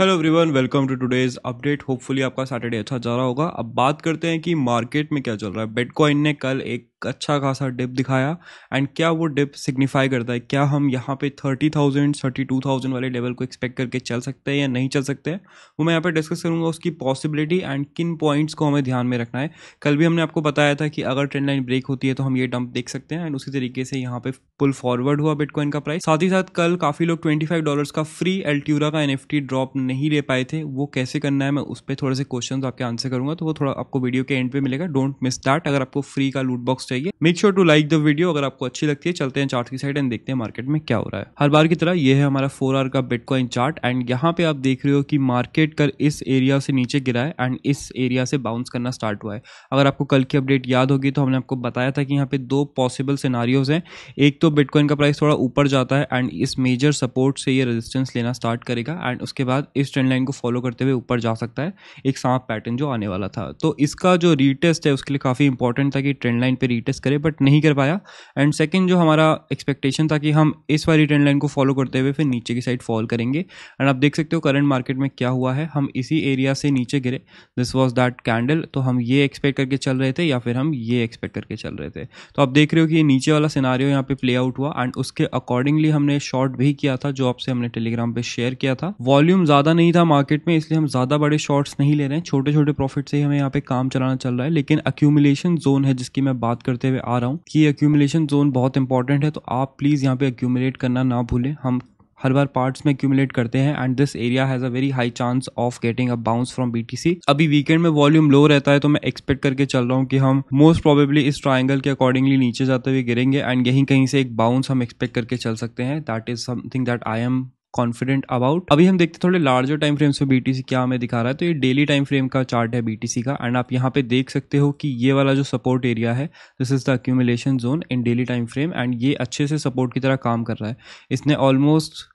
hello everyone welcome to today's update hopefully आपका Saturday अच्छा जा रहा होगा अब बात करते हैं कि मार्केट में क्या चल रहा है बिटकॉइन ने कल एक अच्छा खासा डिप दिखाया एंड क्या वो डिप सिग्निफाई करता है क्या हम यहाँ पे thirty thousand thirty two thousand वाले लेवल को एक्सपेक्ट करके चल सकते हैं या नहीं चल सकते वो मैं यहाँ पे डिस्कस करूँगा उसकी पॉसिबिलिटी एंड किन पॉइंट्स को हमें ध्यान में रखना है कल भी हमने आपको बताया था कि अगर ट्रेंड लाइन ब्रेक होती है तो हम ये डंप देख सकते हैं एंड उसी तरीके से यहाँ पे पुल फॉरवर्ड हुआ बिटकॉइन का प्राइस साथ ही साथ कल काफ़ी लोग ट्वेंटी फाइव डॉलर्स का फ्री एल्ट्यूरा का एन ड्रॉप नहीं ले पाए थे वो कैसे करना है मैं उस पर थोड़े से क्वेश्चन आपके आंसर करूँगा तो वो थोड़ा आपको वीडियो के एंड पे मिलेगा डोंट मिस दैट अगर आपको फ्री का लूट बॉक्स चाहिए make sure to like the video अगर आपको अच्छी लगती है चलते हैं चार्ट की साइड एंड देखते हैं मार्केट में क्या हो रहा है हर बार की तरह ये है हमारा फोर आर का बिटकॉइन चार्ट एंड यहाँ पे आप देख रहे हो कि मार्केट कर इस एरिया से नीचे गिरा है एंड इस एरिया से बाउंस करना स्टार्ट हुआ है अगर आपको कल की अपडेट याद होगी तो हमने आपको बताया था कि यहाँ पे दो पॉसिबल सिनारियोज हैं एक तो बिटकॉइन का प्राइस थोड़ा ऊपर जाता है एंड इस मेजर सपोर्ट से ये रेजिस्टेंस लेना स्टार्ट करेगा एंड उसके बाद इस ट्रेंड लाइन को फॉलो करते हुए ऊपर जा सकता है एक सांप पैटर्न जो आने वाला था तो इसका जो रीटेस्ट है उसके लिए काफ़ी इंपॉर्टेंट था कि ट्रेंड लाइन पर रीटेस्ट करे बट नहीं कर पाया एंड सेकेंड जो हमारा एक्सपेक्टेशन था कि हम इस वाली ट्रेंड लाइन को फॉलो करते हुए फिर नीचे की साइड फॉल करेंगे एंड आप देख सकते हो करंट मार्केट में क्या हुआ है हम इसी एरिया से नीचे गिरे दिस वॉज दैट कैंडल तो हम ये एक्सपेक्ट करके चल रहे थे या फिर हम ये एक्सपेक्ट करके चल रहे थे तो आप देख रहे हो कि ये नीचे वाला सिनारियो यहाँ पे प्ले आउट हुआ एंड उसके अकॉर्डिंगली हमने शॉर्ट भी किया था जो आपसे हमने टेलीग्राम पे शेयर किया था वॉल्यूम ज़्यादा नहीं था मार्केट में इसलिए हम ज़्यादा बड़े शॉर्ट्स नहीं ले रहे हैं छोटे छोटे प्रॉफिट से हमें यहाँ पे काम चलाना चल रहा है लेकिन अक्यूमुलेशन जोन है जिसकी मैं बात करते हुए आ रहा हूँ कि एक्यूमुलेशन जोन बहुत इंपॉर्टेंट है तो आप प्लीज़ यहाँ पे एक्यूमुलेट करना ना भूलें हम हर बार पार्ट्स में एक्यूमुलेट करते हैं and this area has a very high chance of getting a bounce from BTC अभी वीकेंड में वॉल्यूम लो रहता है तो मैं एक्सपेक्ट करके चल रहा हूँ कि हम मोस्ट प्रोबेबली इस ट्राइंगल के अकॉर्डिंगली नीचे जाते हुए गिरेंगे एंड यहीं कहीं से एक बाउंस हम एक्सपेक्ट करके चल सकते हैं that is something that I am confident about अभी हम देखते थोड़े लार्जर टाइम फ्रेम्स पे बीटीसी क्या हमें दिखा रहा है तो ये डेली टाइम फ्रेम का चार्ट है बीटीसी का एंड आप यहाँ पे देख सकते हो कि ये वाला जो सपोर्ट एरिया है this is the accumulation zone in daily time frame and ये अच्छे से सपोर्ट की तरह काम कर रहा है इसने ऑलमोस्ट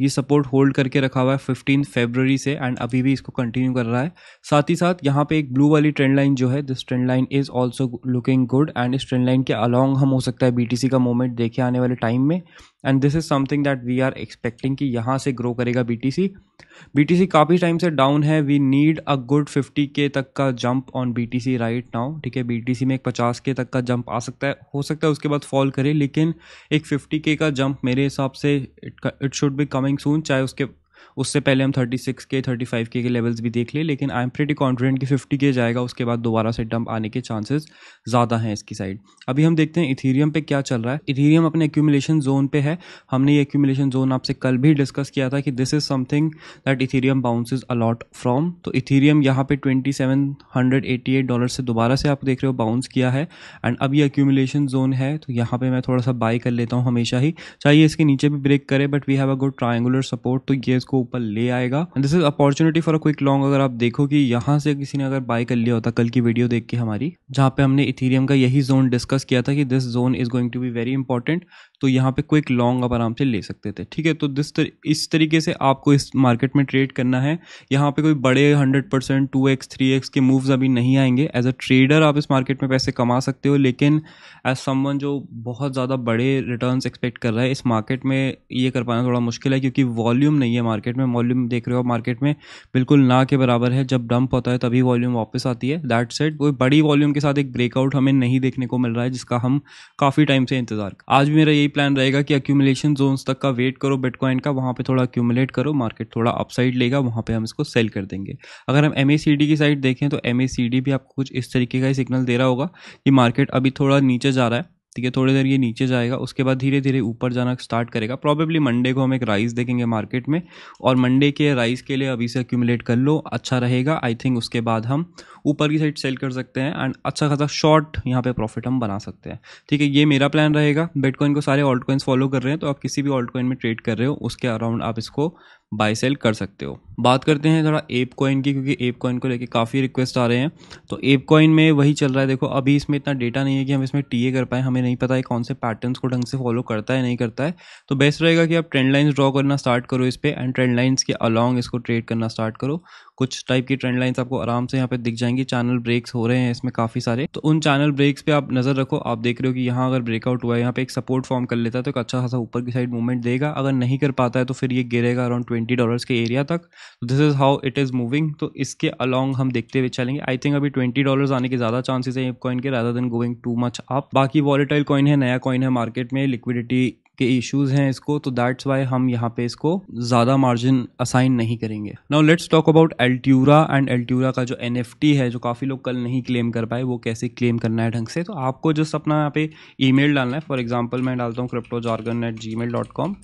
ये सपोर्ट होल्ड करके रखा हुआ है फिफ्टीन फेबररी से एंड अभी भी इसको कंटिन्यू कर रहा है साथ ही साथ यहाँ पे एक ब्लू वाली ट्रेंड लाइन जो है this trend line is also looking good and इस ट्रेंड लाइन के अलॉन्ग हम हो सकता है बीटीसी का मूवमेंट देखे आने वाले टाइम में and this is something that we are expecting कि यहाँ से ग्रो करेगा B T C B T C काफ़ी टाइम से डाउन है we need a good fifty K तक का jump on B T C right now ठीक है बी टी सी में एक पचास के तक का जंप आ सकता है हो सकता है उसके बाद फॉल करे लेकिन एक फिफ्टी के का जंप मेरे हिसाब से it should be coming soon चाहे उसके उससे पहले हम थर्टी सिक्स के फाइव के के लेवल्स भी देख ले लेकिन आई एम प्रेटी कॉन्फिडेंट कि फिफ्टी के जाएगा उसके बाद दोबारा से डंप आने के चांसेस ज़्यादा हैं इसकी साइड अभी हम देखते हैं इथीरियम पे क्या चल रहा है इथीरियम अपने एक्यूमुलेशन जोन पे है हमने ये एक्यूमुलेशन जोन आपसे कल भी डिस्कस किया था कि this is something that Ethereum bounces a lot from तो इथीरियम यहाँ पे twenty seven hundred eighty eight dollar से दोबारा से आप देख रहे हो बाउंस किया है एंड अब ये एक्यूमुलेशन जोन है तो यहाँ पे मैं थोड़ा सा बाई कर लेता हूँ हमेशा ही चाहिए इसके नीचे भी ब्रेक करे but we have a good triangular support तो ये इसको ऊपर ले आएगा and this is opportunity for a quick long अगर आप देखो कि यहाँ से किसी ने अगर बाय कर लिया होता कल की वीडियो देख के हमारी जहाँ पे हमने इथीरियम का यही जोन डिस्कस किया था कि this zone is going to be very important तो यहाँ पे क्विक लॉन्ग आप आराम से ले सकते थे ठीक है तो दिस तर, इस तरीके से आपको इस मार्केट में ट्रेड करना है यहाँ पे कोई बड़े hundred percent two X three X के मूव्स अभी नहीं आएंगे एज अ ट्रेडर आप इस मार्केट में पैसे कमा सकते हो लेकिन एज समवन जो बहुत ज़्यादा बड़े रिटर्न एक्सपेक्ट कर रहा है इस मार्केट में ये कर पाना थोड़ा मुश्किल है क्योंकि वॉल्यूम नहीं है मार्केट मार्केट में वॉल्यूम देख रहे हो मार्केट में बिल्कुल ना के बराबर है जब डंप होता है तभी वॉल्यूम वापस आती है दैट सेट कोई बड़ी वॉल्यूम के साथ एक ब्रेकआउट हमें नहीं देखने को मिल रहा है जिसका हम काफ़ी टाइम से इंतजार आज मेरा यही प्लान रहेगा कि अक्यूमुलेशन जोन्स तक का वेट करो बिटकॉइन का वहाँ पर थोड़ा अक्यूमुलेट करो मार्केट थोड़ा अपसाइड लेगा वहाँ पर हम इसको सेल कर देंगे अगर हम एम की साइड देखें तो एम भी आपको कुछ इस तरीके का ही सिग्नल दे रहा होगा कि मार्केट अभी थोड़ा नीचे जा रहा है ठीक है थोड़ी देर ये नीचे जाएगा उसके बाद धीरे धीरे ऊपर जाना स्टार्ट करेगा प्रॉबेबली मंडे को हम एक राइस देखेंगे मार्केट में और मंडे के राइस के लिए अभी से एक्यूमुलेट कर लो अच्छा रहेगा आई थिंक उसके बाद हम ऊपर की साइड सेल कर सकते हैं एंड अच्छा खासा शॉर्ट यहाँ पे प्रॉफिट हम बना सकते हैं ठीक है ये मेरा प्लान रहेगा बेटकॉइन को सारे ऑल्ट कॉइन्स फॉलो कर रहे हैं तो आप किसी भी ऑल्ट कॉइन में ट्रेड कर रहे हो उसके अराउंड आप इसको बाय सेल कर सकते हो बात करते हैं थोड़ा एप कॉइन की क्योंकि एप कॉइन को लेके काफ़ी रिक्वेस्ट आ रहे हैं तो एप कॉइन में वही चल रहा है देखो अभी इसमें इतना डेटा नहीं है कि हम इसमें टीए कर पाए हमें नहीं पता है कौन से पैटर्न्स को ढंग से फॉलो करता है नहीं करता है तो बेस्ट रहेगा कि आप ट्रेंड लाइन्स ड्रॉ करना स्टार्ट करो इस पर एंड ट्रेंड लाइन्स के अलॉन्ग इसको ट्रेड करना स्टार्ट करो कुछ टाइप की ट्रेंड लाइन्स आपको आराम से यहाँ पे दिख जाएंगी चैनल ब्रेक्स हो रहे हैं इसमें काफ़ी सारे तो उन चैनल ब्रेक्स पर आप नज़र रखो आप देख रहे हो कि यहाँ अगर ब्रेकआउट हुआ है यहाँ पे एक सपोर्ट फॉर्म कर लेता है तो एक अच्छा खासा ऊपर की साइड मूवमेंट देगा अगर नहीं कर पाता है तो फिर ये गिरेगा अराउंड ट्वेंटी डॉलर्स के एरिया तक this is how it is moving तो इसके अलॉन्ग हम देखते हुए चलेंगे आई थिंक अभी ट्वेंटी डॉलर्स आने के ज़्यादा चांसेस है कॉइन के rather than going too much up बाकी वॉलेटाइल कॉइन है नया कॉइन है मार्केट में लिक्विडिटी के इश्यूज हैं इसको तो दैट्स वाई हम यहाँ पे इसको ज्यादा मार्जिन असाइन नहीं करेंगे now let's talk about Altura and Altura का जो एन है जो काफी लोग कल नहीं क्लेम कर पाए वो कैसे क्लेम करना है ढंग से तो आपको जस्ट अपना यहाँ पे ई डालना है फॉर एग्जाम्पल मैं डालता हूँ crypto jargon at Gmail dot com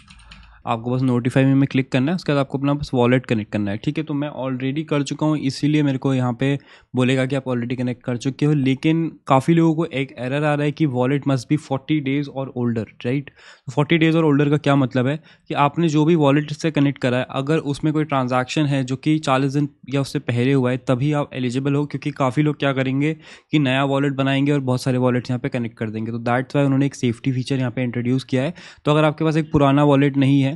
आपको बस नोटिफाई में, में क्लिक करना है उसके बाद आपको अपना बस वॉलेट कनेक्ट करना है ठीक है तो मैं ऑलरेडी कर चुका हूँ इसीलिए मेरे को यहाँ पे बोलेगा कि आप ऑलरेडी कनेक्ट कर चुके हो लेकिन काफ़ी लोगों को एक एरर आ रहा है कि wallet must be forty days or older right forty days or older का क्या मतलब है कि आपने जो भी वॉलेट से कनेक्ट करा है अगर उसमें कोई ट्रांजेक्शन है जो कि चालीस दिन या उससे पहले हुआ है तभी आप एलिजिबल हो क्योंकि काफ़ी लोग क्या करेंगे कि नया वॉलेट बनाएंगे और बहुत सारे वॉलेट्स यहाँ पर कनेक्ट कर देंगे तो दैट्स वाई उन्होंने एक सेफ्टी फीचर यहाँ पर इंट्रोड्यूस किया है तो अगर आपके पास एक पुराना वॉलेट नहीं है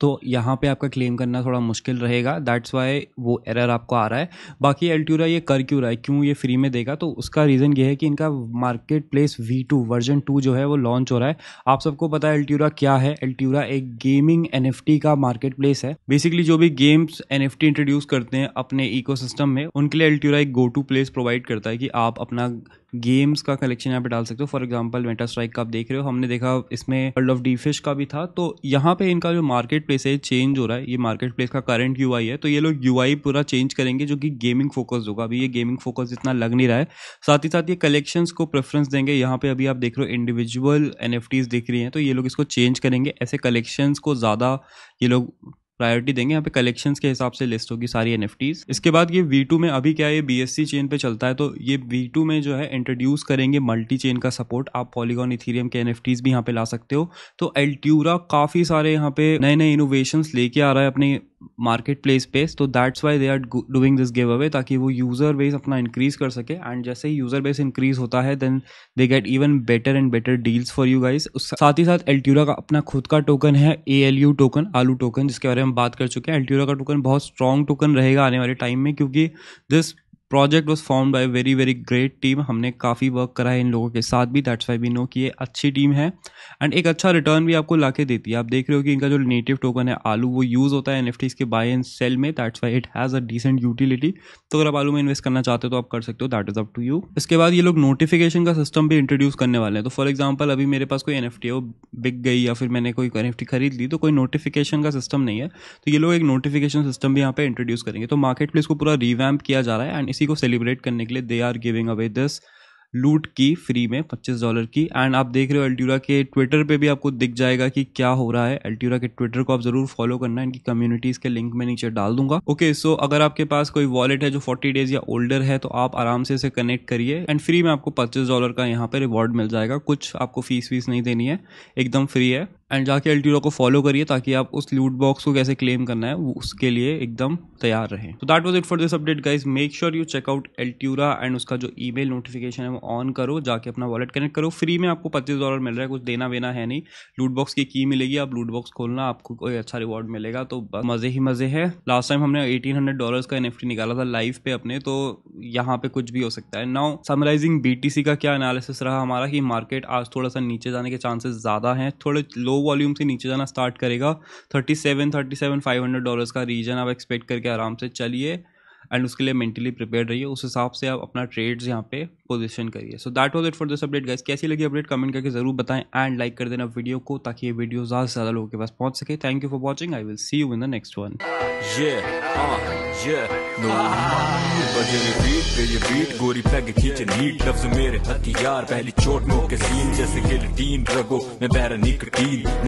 तो यहाँ पे आपका क्लेम करना थोड़ा मुश्किल रहेगा दैट्स वाई वो एरर आपको आ रहा है बाकी एल्टूरा ये कर क्यों रहा है क्यों ये फ्री में देगा तो उसका रीज़न ये है कि इनका marketplace V two version two जो है वो लॉन्च हो रहा है आप सबको पता है एल्ट्यूरा क्या है एल्ट्यूरा एक गेमिंग एन का मार्केट प्लेस है बेसिकली जो भी गेम्स एन इंट्रोड्यूस करते हैं अपने इको में उनके लिए एल्ट्यूरा एक गो टू प्लेस प्रोवाइड करता है कि आप अपना गेम्स का कलेक्शन यहाँ पे डाल सकते हो फॉर एग्जाम्पल मेटा स्ट्राइक का आप देख रहे हो हमने देखा इसमें वर्ल्ड ऑफ डी फिश का भी था तो यहाँ पे इनका जो मार्केट मार्केट प्लेस है चेंज हो रहा है ये मार्केट प्लेस का करंट यू है तो ये लोग यू पूरा चेंज करेंगे जो कि गेमिंग फोकस होगा अभी ये गेमिंग फोकस इतना लग नहीं रहा है साथ ही साथ ये कलेक्शंस को प्रेफरेंस देंगे यहाँ पे अभी आप देख रहे हो इंडिविजुअल एन दिख रही हैं तो ये लोग इसको चेंज करेंगे ऐसे कलेक्शंस को ज़्यादा ये लोग प्रायोरिटी देंगे यहाँ पे कलेक्शंस के हिसाब से लिस्ट होगी सारी एन इसके बाद ये वी में अभी क्या ये बी एस चेन पे चलता है तो ये वी में जो है इंट्रोड्यूस करेंगे मल्टी चेन का सपोर्ट आप पॉलीगॉन इथीरियम के एन भी यहाँ पे ला सकते हो तो एल्ट्यूरा काफी सारे यहाँ पे नए नए इनोवेशन लेके आ रहा है अपने मार्केट प्लेस पे तो that's why they are doing this giveaway ताकि वो यूज़र बेस अपना इंक्रीज कर सके एंड जैसे ही यूज़र बेस इंक्रीज होता है then they get even better and better deals for you guys साथ ही साथ एल्ट्यूरा का अपना खुद का टोकन है ए एल यू टोकन आलू टोकन जिसके बारे में हम बात कर चुके हैं एल्ट्यूरा का टोकन बहुत स्ट्रॉन्ग टोकन रहेगा आने वाले टाइम में क्योंकि this project was form by very very great team हमने काफ़ी वर्क करा है इन लोगों के साथ भी दैट्स वाई बी नो कि ये अच्छी टीम है एंड एक अच्छा रिटर्न भी आपको ला के देती है आप देख रहे हो कि इनका जो नेटिव टोकन है आलू वो यूज़ होता है एन एफ के बाय एंड सेल में that's why it has a decent utility तो अगर आप आलू में इन्वेस्ट करना चाहते हो तो आप कर सकते हो that is up to you इसके बाद ये लोग नोटिफिकेशन का सिस्टम भी इंट्रोड्यूस करने वाले हैं तो फॉर एग्जाम्पल अभी मेरे पास कोई एन एफ टी बिक गई या फिर मैंने कोई एन एफ टी खरीद ली तो कोई नोटिफिकेशन का सिस्टम नहीं है तो ये लोग एक नोटिफिकेशन सिस्टम भी यहाँ पर इंट्रोड्यूस करेंगे तो मार्केट प्लेस को पूरा रिवैम्प किया जा रहा है एंड इसी को सेलिब्रेट करने के लिए they are giving away this loot की फ्री में पच्चीस डॉलर की एंड आप देख रहे हो एल्ट्यूरा के ट्विटर पे भी आपको दिख जाएगा कि क्या हो रहा है एल्ट्यूरा के ट्विटर को आप जरूर फॉलो करना इनकी कम्युनिटीज के लिंक में नीचे डाल दूंगा ओके okay, सो so अगर आपके पास कोई वॉलेट है जो 40 डेज या ओल्डर है तो आप आराम से इसे कनेक्ट करिए एंड फ्री में आपको पच्चीस डॉलर का यहाँ पे रिवॉर्ड मिल जाएगा कुछ आपको फीस वीस नहीं देनी है एकदम फ्री है एंड जाके एल्टीरो को फॉलो करिए ताकि आप उस लूट बॉक्स को कैसे क्लेम करना है उसके लिए एकदम तैयार रहें तो that was it for this update guys make sure you check out Altura and उसका जो ई मेल नोटिफिकेशन है वो ऑन करो जाके अपना वॉलेट कनेक्ट करो फ्री में आपको पच्चीस डॉलर मिल रहा है कुछ देना वेना है नहीं लूट बॉक्स की की मिलेगी आप लूट बॉक्स खोलना आपको कोई अच्छा रिवॉर्ड मिलेगा तो मज़े ही मज़े है लास्ट टाइम हमने एटीन हंड्रेड डॉलर का एन निकाला था लाइव पे अपने तो यहाँ पे कुछ भी हो सकता है नाउ समराइजिंग बीटीसी का क्या एनालिसिस रहा हमारा कि मार्केट आज थोड़ा सा नीचे जाने के चांसेस ज़्यादा हैं थोड़े लो वॉल्यूम से नीचे जाना स्टार्ट करेगा thirty seven thirty seven five hundred dollars का रीजन आप एक्सपेक्ट करके आराम से चलिए एंड उसके लिए मेंटली प्रिपेयर रहिए उस हिसाब से आप अपना ट्रेड्स यहाँ पे पोजीशन करिए so that was it for this update guys कैसी लगी अपडेट कमेंट करके जरूर बताएं एंड लाइक कर देना वीडियो को ताकि ये वीडियो ज़्यादा से ज़्यादा लोगों के पास पहुंच सके thank you for watching I will see you in the next one गोरी पैग खींचे नीट लफ्ज मेरे हथियार पहली चोट नो के सीन जैसे गिलटीन मैं बैरा निकटीन